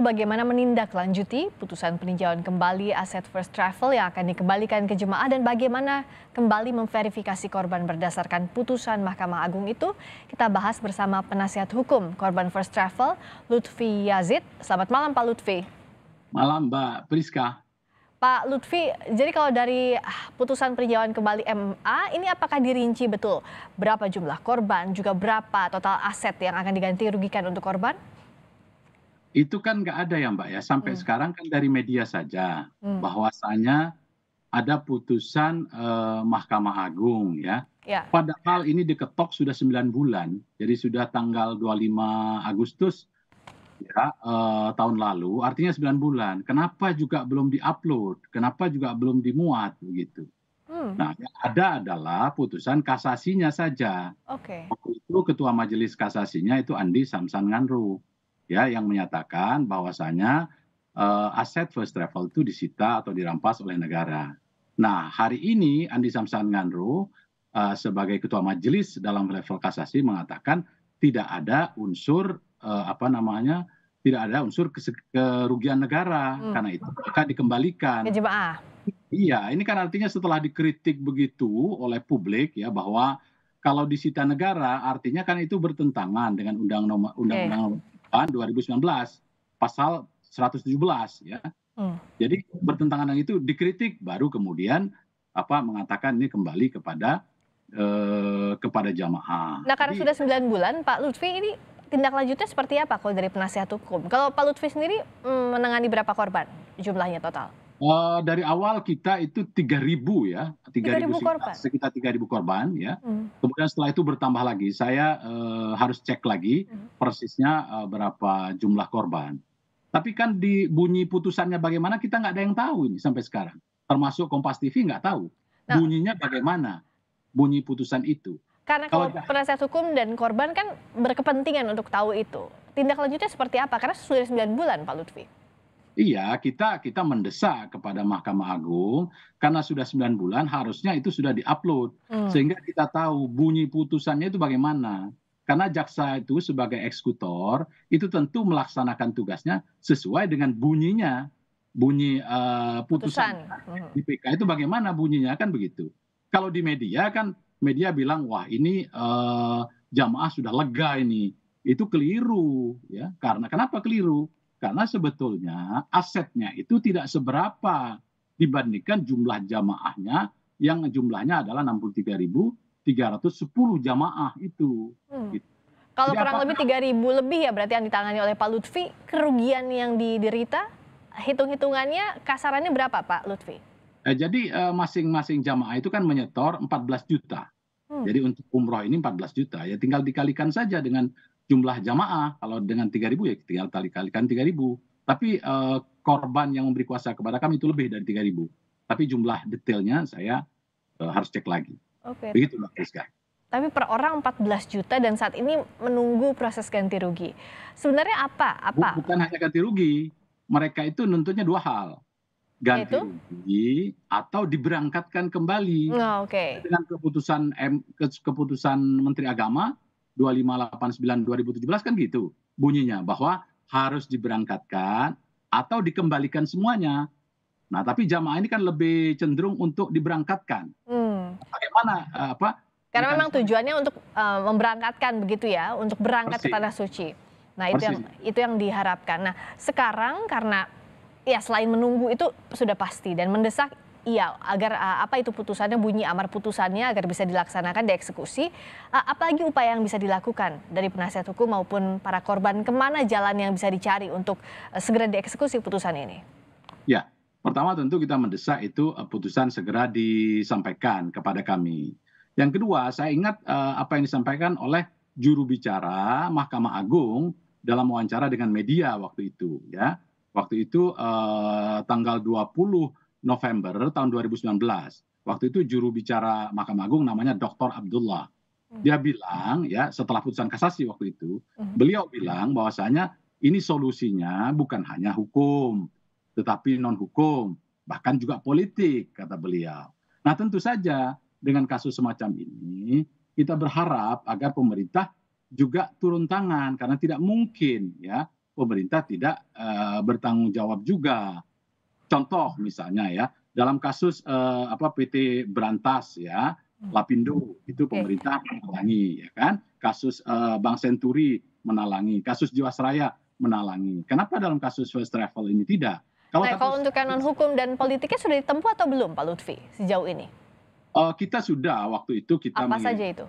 bagaimana menindaklanjuti putusan peninjauan kembali aset First Travel yang akan dikembalikan ke jemaah dan bagaimana kembali memverifikasi korban berdasarkan putusan Mahkamah Agung itu? Kita bahas bersama penasihat hukum korban First Travel, Lutfi Yazid. Selamat malam Pak Lutfi. Malam Mbak Priska. Pak Lutfi, jadi kalau dari ah, putusan peninjauan kembali MA, ini apakah dirinci betul berapa jumlah korban, juga berapa total aset yang akan diganti rugikan untuk korban? itu kan nggak ada ya mbak ya sampai hmm. sekarang kan dari media saja hmm. bahwasanya ada putusan eh, Mahkamah Agung ya. ya. Padahal ini diketok sudah 9 bulan, jadi sudah tanggal 25 Agustus ya eh, tahun lalu, artinya 9 bulan. Kenapa juga belum diupload? Kenapa juga belum dimuat begitu? Hmm. Nah, yang ada adalah putusan kasasinya saja. Oke. Okay. Waktu itu ketua majelis kasasinya itu Andi Samsan Nganru ya yang menyatakan uh, aset first travel itu disita atau dirampas oleh negara. Nah, hari ini Andi Samsan Ngandro eh, sebagai ketua majelis dalam level kasasi mengatakan tidak ada unsur eh, apa namanya tidak ada unsur kerugian negara hmm. karena itu maka dikembalikan. Iya, ini kan artinya setelah dikritik begitu oleh publik ya bahwa kalau disita negara artinya kan itu bertentangan dengan undang-undang 2019 pasal 117 ya. Hmm. Jadi bertentangan dengan itu dikritik baru kemudian apa mengatakan ini kembali kepada eh, kepada jamaah. Nah karena Jadi, sudah 9 bulan Pak Lutfi ini tindak lanjutnya seperti apa kalau dari penasihat hukum? Kalau Pak Lutfi sendiri mm, menangani berapa korban jumlahnya total? Uh, dari awal kita itu 3.000 ya, 3.000 korban. sekitar tiga ribu korban ya. Hmm. Kemudian setelah itu bertambah lagi. Saya uh, harus cek lagi hmm. persisnya uh, berapa jumlah korban. Tapi kan di bunyi putusannya bagaimana kita nggak ada yang tahu ini sampai sekarang. Termasuk Kompas TV nggak tahu nah. bunyinya bagaimana bunyi putusan itu. Karena kalau penasihat hukum dan korban kan berkepentingan untuk tahu itu. Tindak lanjutnya seperti apa? Karena sudah 9 bulan Pak Lutfi iya kita kita mendesak kepada mahkamah agung karena sudah 9 bulan harusnya itu sudah diupload hmm. sehingga kita tahu bunyi putusannya itu bagaimana karena jaksa itu sebagai eksekutor itu tentu melaksanakan tugasnya sesuai dengan bunyinya bunyi uh, putusan, putusan hmm. di PK itu bagaimana bunyinya kan begitu kalau di media kan media bilang wah ini uh, jamaah sudah lega ini itu keliru ya karena kenapa keliru karena sebetulnya asetnya itu tidak seberapa dibandingkan jumlah jamaahnya yang jumlahnya adalah 63.310 jamaah itu. Hmm. Gitu. Kalau kurang apakah, lebih 3.000 lebih ya berarti yang ditangani oleh Pak Lutfi, kerugian yang diderita hitung-hitungannya kasarannya berapa Pak Lutfi? Eh, jadi eh, masing-masing jamaah itu kan menyetor 14 juta. Hmm. Jadi untuk umroh ini 14 juta ya tinggal dikalikan saja dengan jumlah jamaah kalau dengan 3.000 ya tinggal kali kalikan 3.000 tapi uh, korban yang memberi kuasa kepada kami itu lebih dari 3.000 tapi jumlah detailnya saya uh, harus cek lagi okay. begitu Mbak Rizka. tapi per orang 14 juta dan saat ini menunggu proses ganti rugi sebenarnya apa apa bukan hanya ganti rugi mereka itu nuntutnya dua hal ganti Yaitu? rugi atau diberangkatkan kembali oh, okay. dengan keputusan M, keputusan Menteri Agama 2589 2017 kan gitu bunyinya bahwa harus diberangkatkan atau dikembalikan semuanya. Nah, tapi jamaah ini kan lebih cenderung untuk diberangkatkan. Hmm. Bagaimana eh, apa? Karena memang tujuannya untuk uh, memberangkatkan begitu ya, untuk berangkat Persis. ke tanah suci. Nah, itu yang itu yang diharapkan. Nah, sekarang karena ya selain menunggu itu sudah pasti dan mendesak Iya, agar ah, apa itu putusannya bunyi amar putusannya agar bisa dilaksanakan dieksekusi. Ah, apalagi upaya yang bisa dilakukan dari penasihat hukum maupun para korban kemana jalan yang bisa dicari untuk eh, segera dieksekusi putusan ini? Ya, pertama tentu kita mendesak itu eh, putusan segera disampaikan kepada kami. Yang kedua, saya ingat eh, apa yang disampaikan oleh juru bicara Mahkamah Agung dalam wawancara dengan media waktu itu, ya. Waktu itu uh, tanggal 20 November tahun 2019. Waktu itu juru bicara Mahkamah Agung namanya Dr. Abdullah. Hmm. Dia bilang ya setelah putusan kasasi waktu itu, hmm. beliau bilang bahwasanya ini solusinya bukan hanya hukum, tetapi non hukum, bahkan juga politik kata beliau. Nah, tentu saja dengan kasus semacam ini kita berharap agar pemerintah juga turun tangan karena tidak mungkin ya pemerintah tidak uh, bertanggung jawab juga contoh misalnya ya dalam kasus eh, apa PT Berantas ya hmm. Lapindo itu pemerintah menalangi ya kan kasus eh, Bank Senturi menalangi kasus Jiwasraya menalangi kenapa dalam kasus first travel ini tidak kalau nah, kalau untuk kanon hukum dan politiknya sudah ditempuh atau belum Pak Lutfi sejauh ini uh, kita sudah waktu itu kita apa saja itu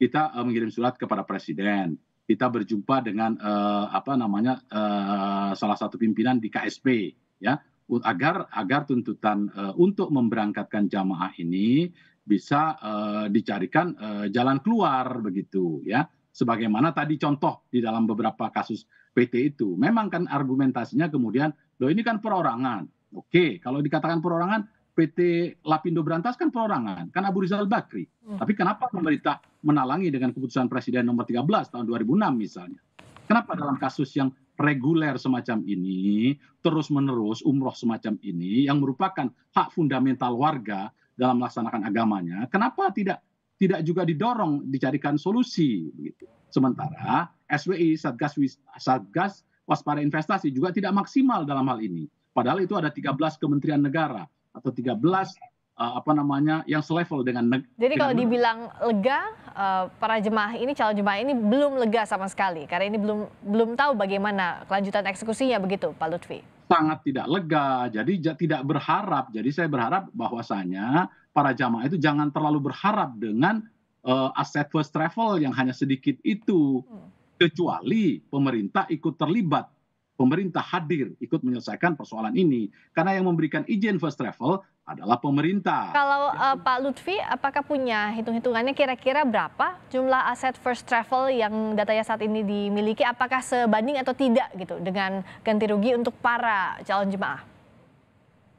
kita uh, mengirim surat kepada presiden kita berjumpa dengan uh, apa namanya uh, salah satu pimpinan di KSP ya agar agar tuntutan eh, untuk memberangkatkan jamaah ini bisa eh, dicarikan eh, jalan keluar begitu ya sebagaimana tadi contoh di dalam beberapa kasus PT itu memang kan argumentasinya kemudian loh ini kan perorangan oke kalau dikatakan perorangan PT Lapindo Berantas kan perorangan kan Abu Rizal Bakri hmm. tapi kenapa pemerintah menalangi dengan keputusan Presiden nomor 13 tahun 2006 misalnya kenapa dalam kasus yang reguler semacam ini terus menerus umroh semacam ini yang merupakan hak fundamental warga dalam melaksanakan agamanya kenapa tidak tidak juga didorong dicarikan solusi begitu sementara SWI Satgas Satgas Waspada Investasi juga tidak maksimal dalam hal ini padahal itu ada 13 kementerian negara atau 13 uh, apa namanya yang selevel dengan negara. Jadi kalau dibilang lega uh, para jemaah ini calon jemaah ini belum lega sama sekali karena ini belum belum tahu bagaimana kelanjutan eksekusinya begitu Pak Lutfi. Sangat tidak lega, jadi tidak berharap. Jadi saya berharap bahwasanya para jamaah itu jangan terlalu berharap dengan uh, aset first travel yang hanya sedikit itu. Hmm. Kecuali pemerintah ikut terlibat pemerintah hadir ikut menyelesaikan persoalan ini. Karena yang memberikan izin first travel adalah pemerintah. Kalau uh, Pak Lutfi, apakah punya hitung-hitungannya kira-kira berapa jumlah aset first travel yang datanya saat ini dimiliki? Apakah sebanding atau tidak gitu dengan ganti rugi untuk para calon jemaah?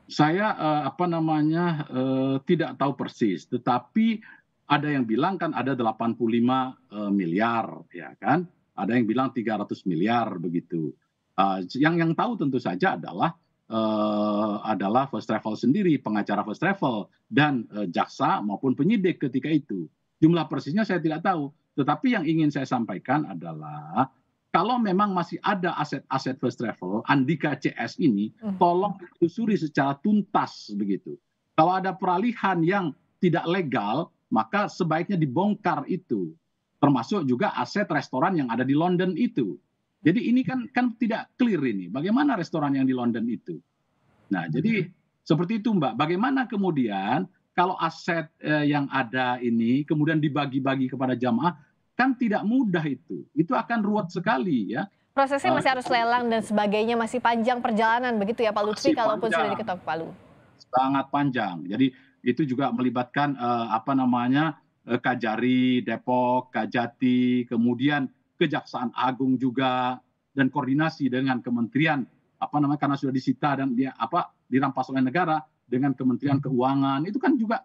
Saya uh, apa namanya uh, tidak tahu persis, tetapi ada yang bilang kan ada 85 uh, miliar ya kan, ada yang bilang 300 miliar begitu. Uh, yang yang tahu tentu saja adalah Eh, adalah first travel sendiri, pengacara first travel dan eh, jaksa maupun penyidik ketika itu. Jumlah persisnya saya tidak tahu, tetapi yang ingin saya sampaikan adalah kalau memang masih ada aset-aset first travel, Andika CS ini hmm. tolong telusuri secara tuntas begitu. Kalau ada peralihan yang tidak legal, maka sebaiknya dibongkar itu. Termasuk juga aset restoran yang ada di London itu jadi ini kan kan tidak clear ini bagaimana restoran yang di London itu nah jadi iya. seperti itu mbak bagaimana kemudian kalau aset eh, yang ada ini kemudian dibagi-bagi kepada jamaah kan tidak mudah itu itu akan ruwet sekali ya prosesnya eh, masih harus lelang dan sebagainya masih panjang perjalanan begitu ya Pak Lutfi kalaupun panjang. sudah diketok palu sangat panjang jadi itu juga melibatkan eh, apa namanya eh, Kajari Depok Kajati kemudian kejaksaan agung juga dan koordinasi dengan kementerian apa namanya karena sudah disita dan dia apa dirampas oleh negara dengan kementerian keuangan itu kan juga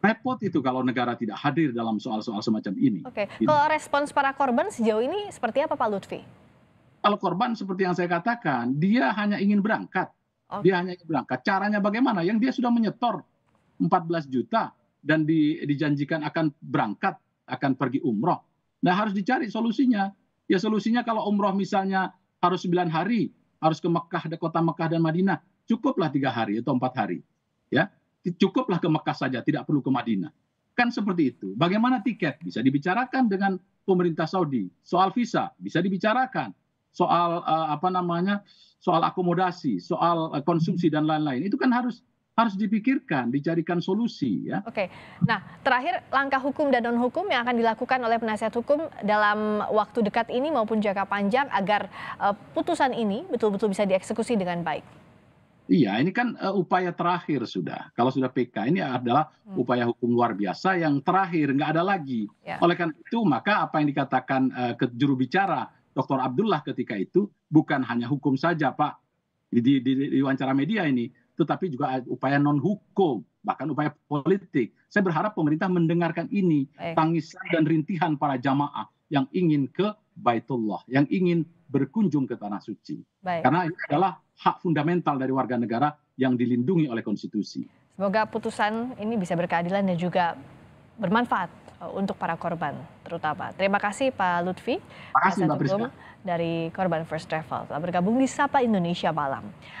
repot itu kalau negara tidak hadir dalam soal-soal semacam ini. Oke, okay. kalau gitu. respons para korban sejauh ini seperti apa Pak Lutfi? Kalau korban seperti yang saya katakan, dia hanya ingin berangkat. Okay. Dia hanya ingin berangkat. Caranya bagaimana? Yang dia sudah menyetor 14 juta dan di, dijanjikan akan berangkat, akan pergi umroh nah harus dicari solusinya ya solusinya kalau umroh misalnya harus 9 hari harus ke Mekah kota Mekah dan Madinah cukuplah tiga hari atau empat hari ya cukuplah ke Mekah saja tidak perlu ke Madinah kan seperti itu bagaimana tiket bisa dibicarakan dengan pemerintah Saudi soal visa bisa dibicarakan soal uh, apa namanya soal akomodasi soal uh, konsumsi dan lain-lain itu kan harus harus dipikirkan, dicarikan solusi ya. Oke. Nah, terakhir langkah hukum dan non hukum yang akan dilakukan oleh penasihat hukum dalam waktu dekat ini maupun jangka panjang agar uh, putusan ini betul-betul bisa dieksekusi dengan baik. Iya, ini kan uh, upaya terakhir sudah. Kalau sudah PK ini adalah hmm. upaya hukum luar biasa yang terakhir, nggak ada lagi. Ya. Oleh karena itu, maka apa yang dikatakan uh, ke juru bicara Dr. Abdullah ketika itu bukan hanya hukum saja, Pak. Di, di, di, di wawancara media ini, tetapi juga upaya non hukum, bahkan upaya politik. Saya berharap pemerintah mendengarkan ini tangisan dan rintihan para jamaah yang ingin ke Baitullah, yang ingin berkunjung ke tanah suci. Baik. Karena ini adalah hak fundamental dari warga negara yang dilindungi oleh konstitusi. Semoga putusan ini bisa berkeadilan dan juga bermanfaat e, untuk para korban terutama. Terima kasih Pak Lutfi, Terima kasih, Pak dari Korban First Travel telah bergabung di Sapa Indonesia Malam.